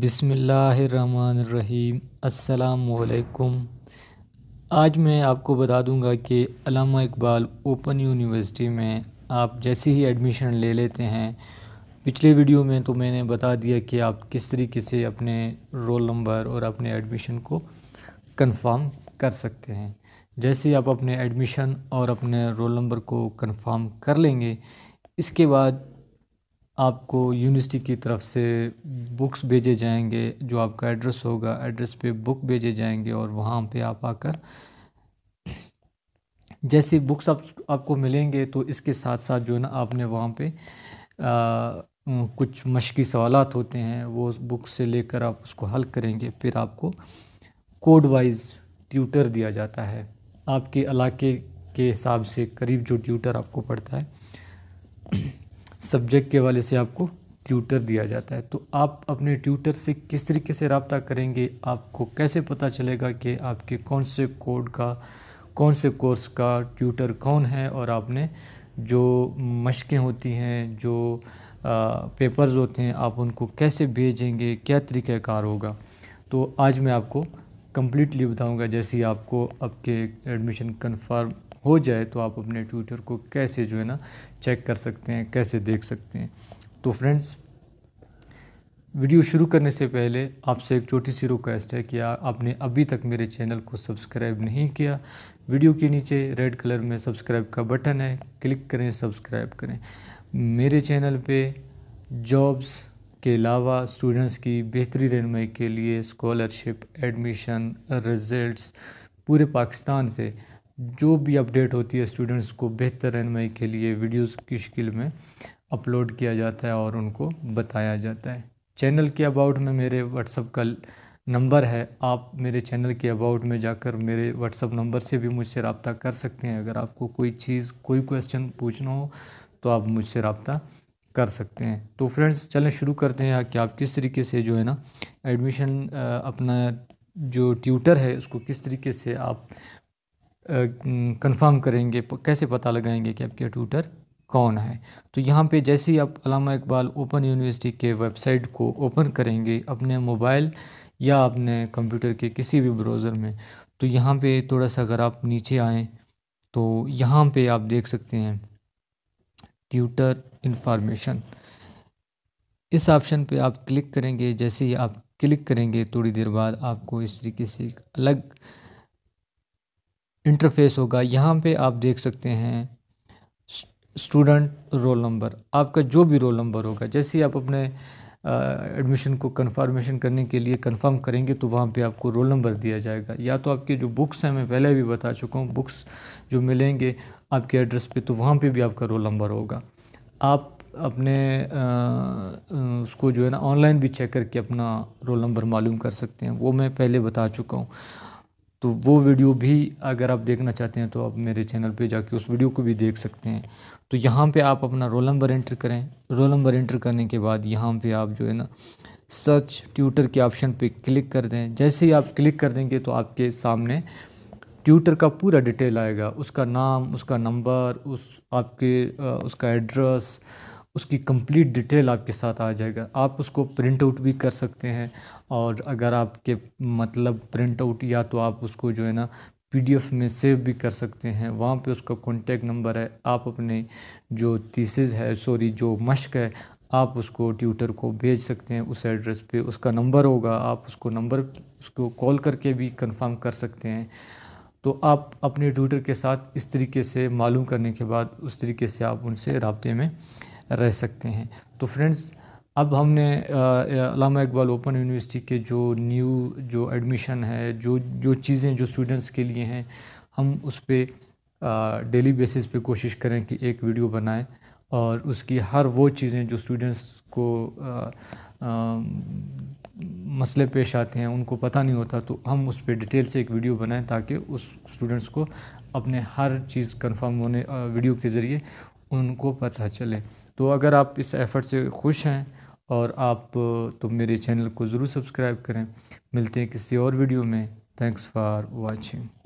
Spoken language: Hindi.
बिसमीम् अल्लाम आज मैं आपको बता दूंगा कि अलामा इकबाल ओपन यूनिवर्सिटी में आप जैसे ही एडमिशन ले लेते हैं पिछले वीडियो में तो मैंने बता दिया कि आप किस तरीके से अपने रोल नंबर और अपने एडमिशन को कंफर्म कर सकते हैं जैसे आप अपने एडमिशन और अपने रोल नंबर को कंफर्म कर लेंगे इसके बाद आपको यूनिवर्सिटी की तरफ से बुक्स भेजे जाएंगे जो आपका एड्रेस होगा एड्रेस पे बुक भेजे जाएंगे और वहाँ पे आप आकर जैसे बुक्स आप आपको मिलेंगे तो इसके साथ साथ जो है ना आपने वहाँ पे आ, कुछ मशक़ी सवाल होते हैं वो बुक से लेकर आप उसको हल करेंगे फिर आपको कोड वाइज ट्यूटर दिया जाता है आपके इलाके के हिसाब से करीब जो ट्यूटर आपको पड़ता है सब्जेक्ट के वाले से आपको ट्यूटर दिया जाता है तो आप अपने ट्यूटर से किस तरीके से रबता करेंगे आपको कैसे पता चलेगा कि आपके कौन से कोड का कौन से कोर्स का ट्यूटर कौन है और आपने जो मशक़ें होती हैं जो आ, पेपर्स होते हैं आप उनको कैसे भेजेंगे क्या तरीक़ाकार होगा तो आज मैं आपको कम्प्लीटली बताऊंगा जैसे ही आपको आपके एडमिशन कंफर्म हो जाए तो आप अपने ट्विटर को कैसे जो है ना चेक कर सकते हैं कैसे देख सकते हैं तो फ्रेंड्स वीडियो शुरू करने से पहले आपसे एक छोटी सी रिक्वेस्ट है कि आपने अभी तक मेरे चैनल को सब्सक्राइब नहीं किया वीडियो के नीचे रेड कलर में सब्सक्राइब का बटन है क्लिक करें सब्सक्राइब करें मेरे चैनल पे जॉब्स के अलावा स्टूडेंट्स की बेहतरी रहनमई के लिए स्कॉलरशिप एडमिशन रिज़ल्ट्स पूरे पाकिस्तान से जो भी अपडेट होती है स्टूडेंट्स को बेहतर रहनमई के लिए वीडियोस की शिकिल में अपलोड किया जाता है और उनको बताया जाता है चैनल के अबाउट में मेरे व्हाट्सअप का नंबर है आप मेरे चैनल के अबाउट में जाकर मेरे व्हाट्सअप नंबर से भी मुझसे रबता कर सकते हैं अगर आपको कोई चीज़ कोई क्वेश्चन पूछना हो तो आप मुझसे रबता कर सकते हैं तो फ्रेंड्स चलें शुरू करते हैं कि आप किस तरीके से जो है ना एडमिशन अपना जो ट्यूटर है उसको किस तरीके से आप कंफर्म करेंगे कैसे पता लगाएंगे कि आपके ट्यूटर कौन है तो यहाँ पे जैसे ही आप अलामा इकबाल ओपन यूनिवर्सिटी के वेबसाइट को ओपन करेंगे अपने मोबाइल या अपने कंप्यूटर के किसी भी ब्राउज़र में तो यहाँ पे थोड़ा सा अगर आप नीचे आएँ तो यहाँ पे आप देख सकते हैं ट्यूटर इंफॉर्मेशन इस ऑप्शन पे आप क्लिक करेंगे जैसे ही आप क्लिक करेंगे थोड़ी देर बाद आपको इस तरीके से एक अलग इंटरफेस होगा यहाँ पे आप देख सकते हैं स्टूडेंट रोल नंबर आपका जो भी रोल नंबर होगा जैसे आप अपने एडमिशन को कंफर्मेशन करने के लिए कंफर्म करेंगे तो वहाँ पे आपको रोल नंबर दिया जाएगा या तो आपके जो बुक्स हैं मैं पहले भी बता चुका हूँ बुक्स जो मिलेंगे आपके एड्रेस पे तो वहाँ पे भी आपका रोल नंबर होगा आप अपने आ, उसको जो है ना ऑनलाइन भी चेक करके अपना रोल नंबर मालूम कर सकते हैं वो मैं पहले बता चुका हूँ तो वो वीडियो भी अगर आप देखना चाहते हैं तो आप मेरे चैनल पे जाके उस वीडियो को भी देख सकते हैं तो यहाँ पे आप अपना रोल नंबर एंटर करें रोल नंबर एंटर करने के बाद यहाँ पे आप जो है ना सर्च ट्यूटर के ऑप्शन पे क्लिक कर दें जैसे ही आप क्लिक कर देंगे तो आपके सामने ट्यूटर का पूरा डिटेल आएगा उसका नाम उसका नंबर उस आपके उसका एड्रेस उसकी कंप्लीट डिटेल आपके साथ आ जाएगा आप उसको प्रिंट आउट भी कर सकते हैं और अगर आपके मतलब प्रिंट आउट या तो आप उसको जो है ना पीडीएफ में सेव भी कर सकते हैं वहाँ पे उसका कॉन्टैक्ट नंबर है आप अपने जो थीसिस है सॉरी जो मश्क है आप उसको ट्यूटर को भेज सकते हैं उस एड्रेस पे उसका नंबर होगा आप उसको नंबर उसको कॉल करके भी कंफर्म कर सकते हैं तो आप अपने ट्यूटर के साथ इस तरीके से मालूम करने के बाद उस तरीके से आप उनसे रबते में रह सकते हैं तो फ्रेंड्स अब हमने अलामा इकबाल ओपन यूनिवर्सिटी के जो न्यू जो एडमिशन है जो जो चीज़ें जो स्टूडेंट्स के लिए हैं हम उस पर डेली बेसिस पे कोशिश करें कि एक वीडियो बनाएं और उसकी हर वो चीज़ें जो स्टूडेंट्स को आ, आ, मसले पेश आते हैं उनको पता नहीं होता तो हम उस पर डिटेल से एक वीडियो बनाएं ताकि उस स्टूडेंट्स को अपने हर चीज़ कंफर्म होने वीडियो के ज़रिए उनको पता चले तो अगर आप इस एफ़र्ट से खुश हैं और आप तो मेरे चैनल को ज़रूर सब्सक्राइब करें मिलते हैं किसी और वीडियो में थैंक्स फॉर वाचिंग